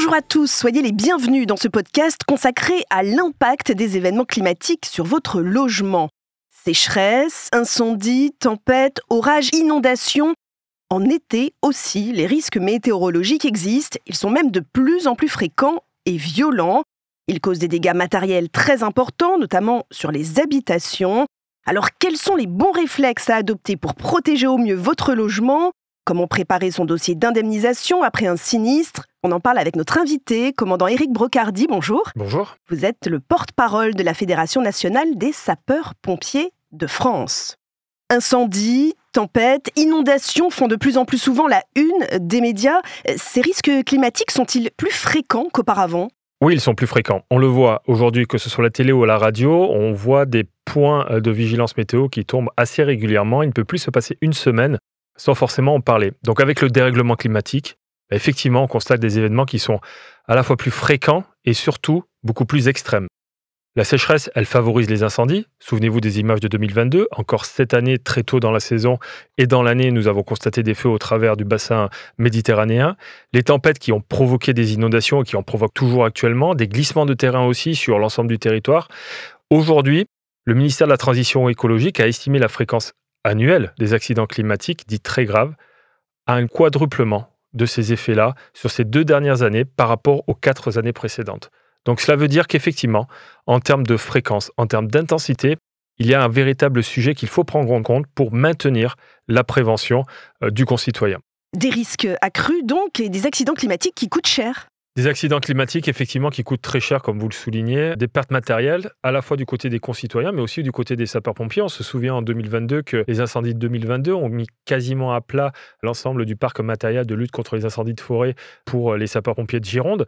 Bonjour à tous, soyez les bienvenus dans ce podcast consacré à l'impact des événements climatiques sur votre logement. Sécheresse, incendie, tempête, orage, inondation. En été aussi, les risques météorologiques existent, ils sont même de plus en plus fréquents et violents. Ils causent des dégâts matériels très importants, notamment sur les habitations. Alors quels sont les bons réflexes à adopter pour protéger au mieux votre logement Comment préparer son dossier d'indemnisation après un sinistre On en parle avec notre invité, commandant Éric Brocardi. Bonjour. Bonjour. Vous êtes le porte-parole de la Fédération nationale des sapeurs-pompiers de France. Incendies, tempêtes, inondations font de plus en plus souvent la une des médias. Ces risques climatiques sont-ils plus fréquents qu'auparavant oui, ils sont plus fréquents. On le voit aujourd'hui, que ce soit la télé ou la radio, on voit des points de vigilance météo qui tombent assez régulièrement. Il ne peut plus se passer une semaine sans forcément en parler. Donc avec le dérèglement climatique, bah, effectivement, on constate des événements qui sont à la fois plus fréquents et surtout beaucoup plus extrêmes. La sécheresse, elle favorise les incendies. Souvenez-vous des images de 2022. Encore cette année, très tôt dans la saison et dans l'année, nous avons constaté des feux au travers du bassin méditerranéen. Les tempêtes qui ont provoqué des inondations et qui en provoquent toujours actuellement. Des glissements de terrain aussi sur l'ensemble du territoire. Aujourd'hui, le ministère de la Transition écologique a estimé la fréquence annuel des accidents climatiques dits très graves à un quadruplement de ces effets-là sur ces deux dernières années par rapport aux quatre années précédentes. Donc cela veut dire qu'effectivement, en termes de fréquence, en termes d'intensité, il y a un véritable sujet qu'il faut prendre en compte pour maintenir la prévention euh, du concitoyen. Des risques accrus donc et des accidents climatiques qui coûtent cher. Des accidents climatiques, effectivement, qui coûtent très cher, comme vous le soulignez, des pertes matérielles, à la fois du côté des concitoyens, mais aussi du côté des sapeurs-pompiers. On se souvient en 2022 que les incendies de 2022 ont mis quasiment à plat l'ensemble du parc matériel de lutte contre les incendies de forêt pour les sapeurs-pompiers de Gironde.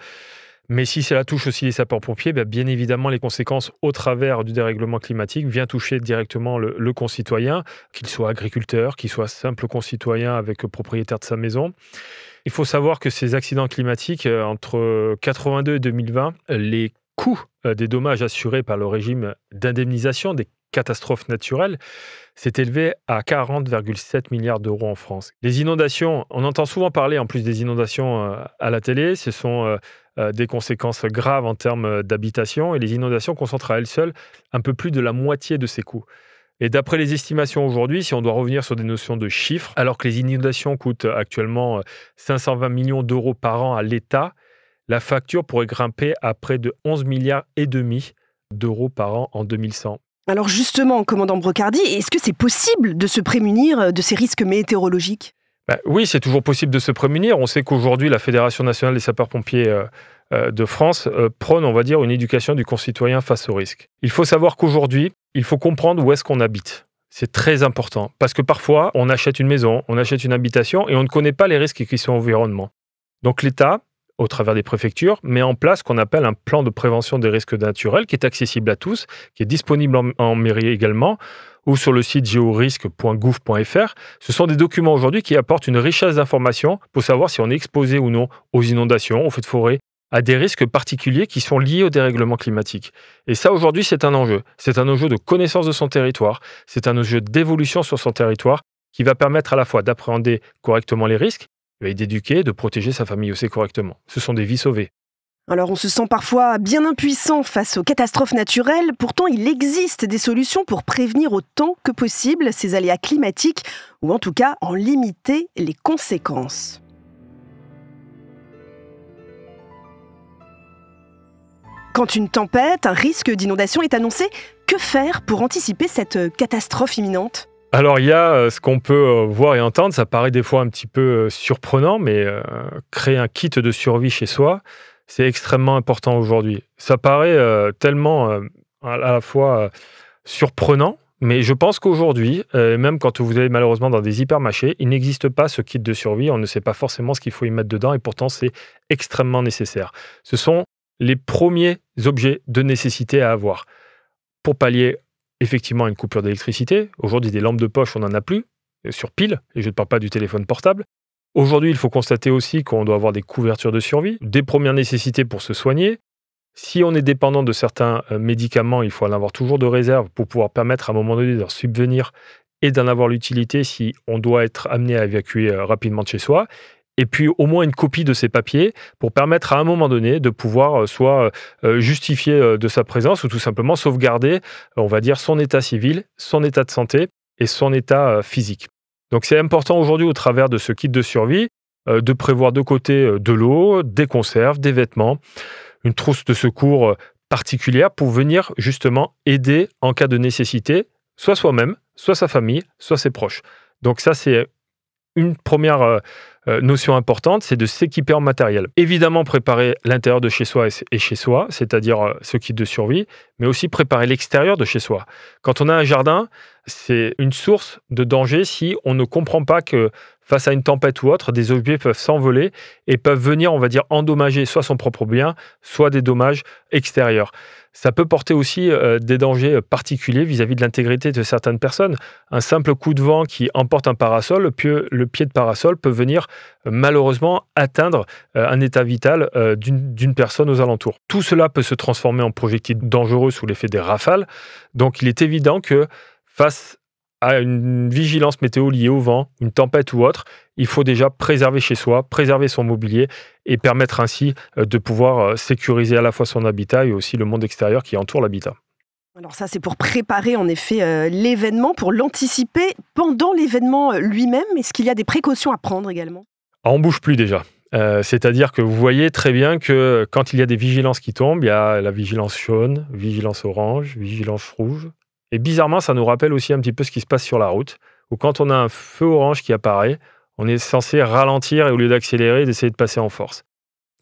Mais si cela touche aussi les sapeurs-pompiers, bien, bah, bien évidemment, les conséquences au travers du dérèglement climatique viennent toucher directement le, le concitoyen, qu'il soit agriculteur, qu'il soit simple concitoyen avec propriétaire de sa maison. Il faut savoir que ces accidents climatiques, euh, entre 82 et 2020, les coûts euh, des dommages assurés par le régime d'indemnisation des catastrophes naturelles s'est élevé à 40,7 milliards d'euros en France. Les inondations, on entend souvent parler en plus des inondations euh, à la télé, ce sont euh, des conséquences graves en termes euh, d'habitation et les inondations concentrent à elles seules un peu plus de la moitié de ces coûts. Et d'après les estimations aujourd'hui, si on doit revenir sur des notions de chiffres, alors que les inondations coûtent actuellement 520 euh, millions d'euros par an à l'État, la facture pourrait grimper à près de 11 milliards et demi d'euros par an en 2100. Alors justement, commandant Brocardi, est-ce que c'est possible de se prémunir de ces risques météorologiques bah oui, c'est toujours possible de se prémunir. On sait qu'aujourd'hui, la Fédération nationale des sapeurs-pompiers euh, euh, de France euh, prône, on va dire, une éducation du concitoyen face au risque. Il faut savoir qu'aujourd'hui, il faut comprendre où est-ce qu'on habite. C'est très important. Parce que parfois, on achète une maison, on achète une habitation et on ne connaît pas les risques qui sont environnementaux. environnement. Donc l'État, au travers des préfectures, met en place ce qu'on appelle un plan de prévention des risques naturels qui est accessible à tous, qui est disponible en mairie également ou sur le site georisque.gouv.fr. Ce sont des documents aujourd'hui qui apportent une richesse d'informations pour savoir si on est exposé ou non aux inondations, aux feux de forêt, à des risques particuliers qui sont liés au dérèglement climatique. Et ça, aujourd'hui, c'est un enjeu. C'est un enjeu de connaissance de son territoire, c'est un enjeu d'évolution sur son territoire qui va permettre à la fois d'appréhender correctement les risques, d'éduquer, de protéger sa famille aussi correctement. Ce sont des vies sauvées. Alors on se sent parfois bien impuissant face aux catastrophes naturelles, pourtant il existe des solutions pour prévenir autant que possible ces aléas climatiques, ou en tout cas en limiter les conséquences. Quand une tempête, un risque d'inondation est annoncé, que faire pour anticiper cette euh, catastrophe imminente alors il y a euh, ce qu'on peut euh, voir et entendre, ça paraît des fois un petit peu surprenant, mais créer un kit de survie chez soi, c'est extrêmement important aujourd'hui. Ça paraît euh, tellement euh, à la fois euh, surprenant, mais je pense qu'aujourd'hui, même quand vous allez malheureusement dans des hypermarchés, il n'existe pas ce kit de survie. On ne sait pas forcément ce qu'il faut y mettre dedans, et pourtant c'est extrêmement nécessaire. Ce sont les premiers objets de nécessité à avoir pour pallier effectivement une coupure d'électricité. Aujourd'hui, des lampes de poche, on n'en a plus, sur pile, et je ne parle pas du téléphone portable. Aujourd'hui, il faut constater aussi qu'on doit avoir des couvertures de survie, des premières nécessités pour se soigner. Si on est dépendant de certains euh, médicaments, il faut en avoir toujours de réserve pour pouvoir permettre à un moment donné de subvenir et d'en avoir l'utilité si on doit être amené à évacuer euh, rapidement de chez soi et puis au moins une copie de ces papiers pour permettre à un moment donné de pouvoir euh, soit justifier de sa présence ou tout simplement sauvegarder, on va dire, son état civil, son état de santé et son état physique. Donc c'est important aujourd'hui au travers de ce kit de survie euh, de prévoir de côté euh, de l'eau, des conserves, des vêtements, une trousse de secours euh, particulière pour venir justement aider en cas de nécessité, soit soi-même, soit sa famille, soit ses proches. Donc ça c'est une première euh, notion importante, c'est de s'équiper en matériel. Évidemment, préparer l'intérieur de chez soi et chez soi, c'est-à-dire euh, ce kit de survie, mais aussi préparer l'extérieur de chez soi. Quand on a un jardin, c'est une source de danger si on ne comprend pas que face à une tempête ou autre, des objets peuvent s'envoler et peuvent venir, on va dire, endommager soit son propre bien, soit des dommages extérieurs. Ça peut porter aussi euh, des dangers particuliers vis-à-vis de l'intégrité de certaines personnes. Un simple coup de vent qui emporte un parasol, euh, le, pied de parasol peut venir euh, malheureusement atteindre un état vital d'une personne aux alentours. Tout cela peut se transformer en projectile dangereux sous l'effet des rafales. Donc il est évident que face à une vigilance météo liée au vent, une tempête ou autre, il faut déjà préserver chez soi, préserver son mobilier et permettre ainsi euh, de pouvoir euh, sécuriser à la fois son habitat et aussi le monde extérieur qui entoure l'habitat. Alors ça, c'est pour préparer en effet euh, l'événement, pour l'anticiper pendant l'événement lui-même. Est-ce qu'il y a des précautions à prendre également On bouge plus déjà. c'est-à-dire que vous voyez très bien que quand il y a des vigilances qui tombent, il y a la vigilance jaune, vigilance orange, vigilance rouge. Et bizarrement, ça nous rappelle aussi un petit peu ce qui se passe sur la route, où quand on a un feu orange qui apparaît, on est censé ralentir et au lieu d'accélérer, d'essayer de passer en force.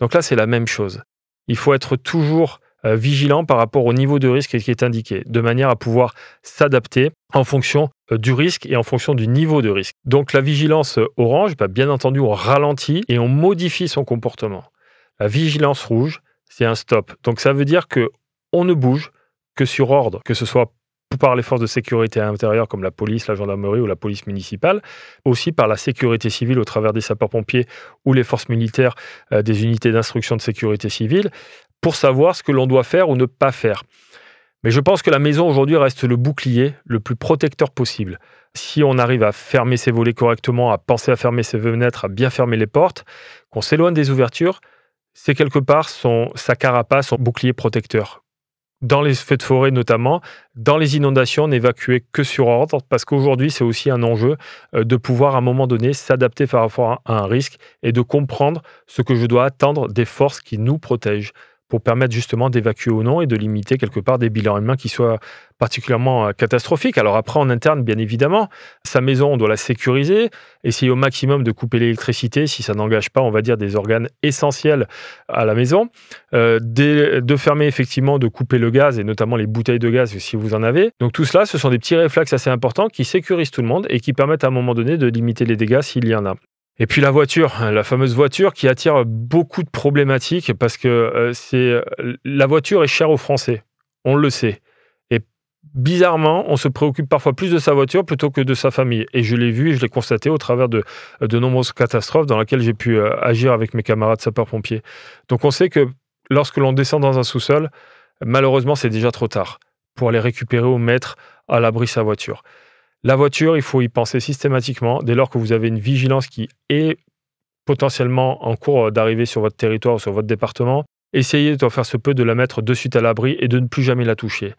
Donc là, c'est la même chose. Il faut être toujours euh, vigilant par rapport au niveau de risque qui est indiqué, de manière à pouvoir s'adapter en fonction euh, du risque et en fonction du niveau de risque. Donc la vigilance euh, orange, bah, bien entendu, on ralentit et on modifie son comportement. La vigilance rouge, c'est un stop. Donc ça veut dire que on ne bouge que sur ordre, que ce soit par les forces de sécurité à intérieure comme la police, la gendarmerie ou la police municipale, aussi par la sécurité civile au travers des sapeurs-pompiers ou les forces militaires euh, des unités d'instruction de sécurité civile, pour savoir ce que l'on doit faire ou ne pas faire. Mais je pense que la maison aujourd'hui reste le bouclier le plus protecteur possible. Si on arrive à fermer ses volets correctement, à penser à fermer ses fenêtres, à bien fermer les portes, qu'on s'éloigne des ouvertures, c'est quelque part son, sa carapace, son bouclier protecteur dans les faits de forêt notamment, dans les inondations, n'évacuer que sur ordre, parce qu'aujourd'hui, c'est aussi un enjeu euh, de pouvoir à un moment donné s'adapter par à un risque et de comprendre ce que je dois attendre des forces qui nous protègent pour permettre justement d'évacuer ou non et de limiter quelque part des bilans humains qui soient particulièrement euh, catastrophiques. Alors après, en interne, bien évidemment, sa maison, on doit la sécuriser, essayer au maximum de couper l'électricité si ça n'engage pas, on va dire, des organes essentiels à la maison, euh, de, fermer effectivement, de couper le gaz et notamment les bouteilles de gaz si vous en avez. Donc tout cela, ce sont des petits réflexes assez importants qui sécurisent tout le monde et qui permettent à un moment donné de limiter les dégâts s'il y en a. Et puis la voiture, la fameuse voiture qui attire beaucoup de problématiques parce que euh, c'est euh, la voiture est chère aux Français, on le sait. Et bizarrement, on se préoccupe parfois plus de sa voiture plutôt que de sa famille. Et je l'ai vu et je l'ai constaté au travers de, de nombreuses catastrophes dans lesquelles j'ai pu euh, agir avec mes camarades sapeurs-pompiers. Donc on sait que lorsque l'on descend dans un sous-sol, malheureusement c'est déjà trop tard pour aller récupérer ou mettre à l'abri sa voiture. La voiture, il faut y penser systématiquement. Dès lors que vous avez une vigilance qui est potentiellement en cours d'arriver sur votre territoire ou sur votre département, essayez de faire ce peu de la mettre de suite à l'abri et de ne plus jamais la toucher.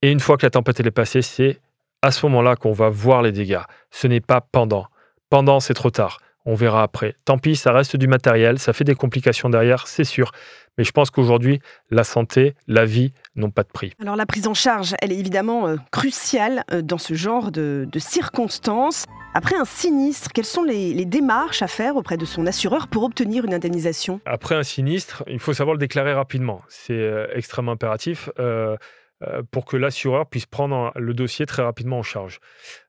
Et une fois que la tempête est passée, c'est à ce moment-là qu'on va voir les dégâts. Ce n'est pas pendant. Pendant, c'est trop tard. On verra après. Tant pis, ça reste du matériel, ça fait des complications derrière, c'est sûr. Mais je pense qu'aujourd'hui, la santé, la vie n'ont pas de prix. Alors la prise en charge, elle est évidemment euh, cruciale euh, dans ce genre de, circonstances. Après un sinistre, quelles sont les, démarches à faire auprès de son assureur pour obtenir une indemnisation Après un sinistre, il faut savoir le déclarer rapidement. C'est euh, extrêmement impératif. Euh, pour que l'assureur puisse prendre le dossier très rapidement en charge.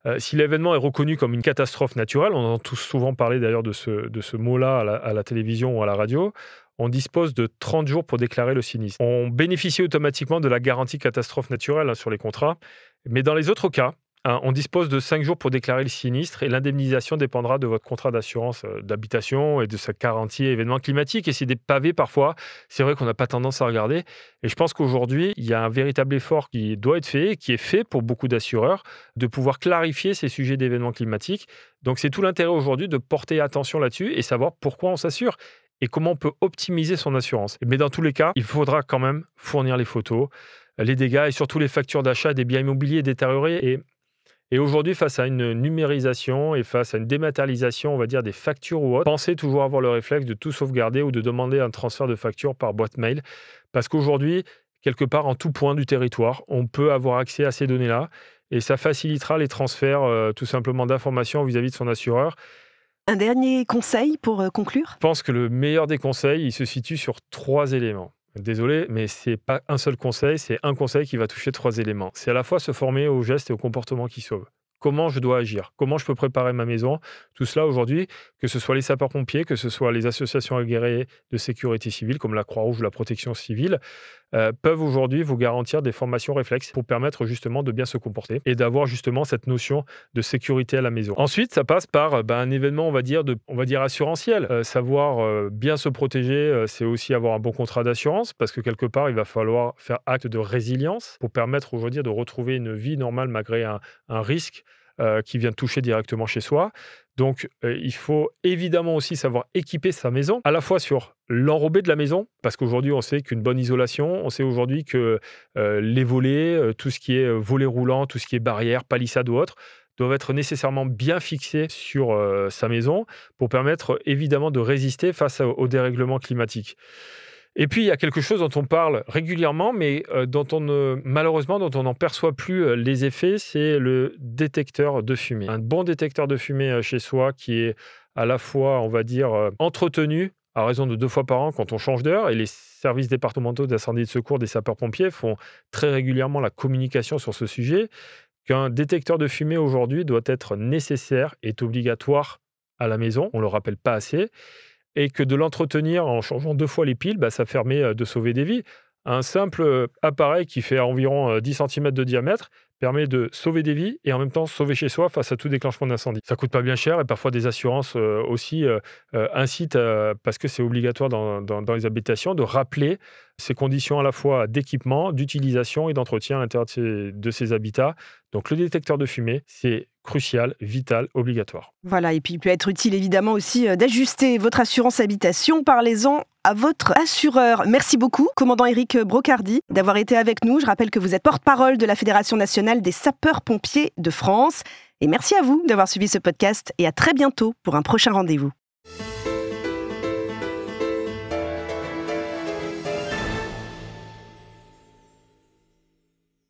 Euh, si l'événement est reconnu comme une catastrophe naturelle, on en tous souvent parlé d'ailleurs de ce, mot-là à, la télévision ou à la radio, on dispose de 30 jours pour déclarer le sinistre. On bénéficie automatiquement de la garantie catastrophe naturelle hein, sur les contrats, mais dans les autres cas, Hein, on dispose de 5 jours pour déclarer le sinistre et l'indemnisation dépendra de votre contrat d'assurance euh, d'habitation et de sa garantie événement climatique. Et c'est des pavés parfois, c'est vrai qu'on n'a pas tendance à regarder. Et je pense qu'aujourd'hui, il y a un véritable effort qui doit être fait, qui est fait pour beaucoup d'assureurs, de pouvoir clarifier ces sujets d'événements climatiques. Donc c'est tout l'intérêt aujourd'hui de porter attention là-dessus et savoir pourquoi on s'assure et comment on peut optimiser son assurance. Mais dans tous les cas, il faudra quand même fournir les photos les dégâts et surtout les factures d'achat des biens immobiliers détériorés. Et et aujourd'hui, face à une numérisation et face à une dématérialisation, on va dire, des factures ou autres, pensez toujours avoir le réflexe de tout sauvegarder ou de demander un transfert de facture par boîte mail. Parce qu'aujourd'hui, quelque part, en tout point du territoire, on peut avoir accès à ces données-là. Et ça facilitera les transferts euh, tout simplement d'informations vis-à-vis de son assureur. Un dernier conseil pour euh, conclure Je pense que le meilleur des conseils, il se situe sur trois éléments. Désolé, mais ce n'est pas un seul conseil, c'est un conseil qui va toucher trois éléments. C'est à la fois se former aux gestes et aux comportements qui sauvent. Comment je dois agir Comment je peux préparer ma maison Tout cela aujourd'hui, que ce soit les sapeurs-pompiers, que ce soit les associations agréées de sécurité civile comme la Croix-Rouge ou la Protection civile, euh, peuvent aujourd'hui vous garantir des formations réflexes pour permettre justement de bien se comporter et d'avoir justement cette notion de sécurité à la maison. Ensuite, ça passe par euh, ben, un événement, on va dire, on va dire assurantiel. Euh, savoir bien se protéger, c'est aussi avoir un bon contrat d'assurance parce que quelque part, il va falloir faire acte de résilience pour permettre aujourd'hui de retrouver une vie normale malgré un risque. Euh, qui vient toucher directement chez soi. Donc, euh, il faut évidemment aussi savoir équiper sa maison, à la fois sur l'enrobé de la maison, parce qu'aujourd'hui, on sait qu'une bonne isolation, on sait aujourd'hui que euh, les volets, tout ce qui est volets roulants, tout ce qui est barrière, palissade ou autre, doivent être nécessairement bien fixés sur sa maison pour permettre évidemment de résister face aux dérèglements climatiques. Et puis, il y a quelque chose dont on parle régulièrement, mais euh, dont on ne, malheureusement, dont on n'en perçoit plus euh, les effets, c'est le détecteur de fumée. Un bon détecteur de fumée euh, chez soi qui est à la fois, on va dire, entretenu à raison de deux fois par an quand on change d'heure. Et les services départementaux d'incendie et de secours des sapeurs-pompiers font très régulièrement la communication sur ce sujet, qu'un détecteur de fumée aujourd'hui doit être nécessaire, et obligatoire à la maison, on ne le rappelle pas assez, et que de l'entretenir en changeant deux fois les piles, bah, ça permet euh, de sauver des vies. Un simple euh, appareil qui fait environ 10 euh, cm de diamètre permet de sauver des vies et en même temps sauver chez soi face à tout déclenchement d'incendie. Ça coûte pas bien cher et parfois des assurances euh, aussi euh, euh, incitent, parce que c'est obligatoire dans, dans, les habitations, de rappeler ces conditions à la fois d'équipement, d'utilisation et d'entretien à l'intérieur de ces, de ces habitats. Donc le détecteur de fumée, c'est crucial, vital, obligatoire. Voilà, et puis il peut être utile évidemment aussi d'ajuster votre assurance habitation. Parlez-en à votre assureur. Merci beaucoup, commandant Eric Brocardi, d'avoir été avec nous. Je rappelle que vous êtes porte-parole de la Fédération nationale des sapeurs-pompiers de France. Et merci à vous d'avoir suivi ce podcast et à très bientôt pour un prochain rendez-vous.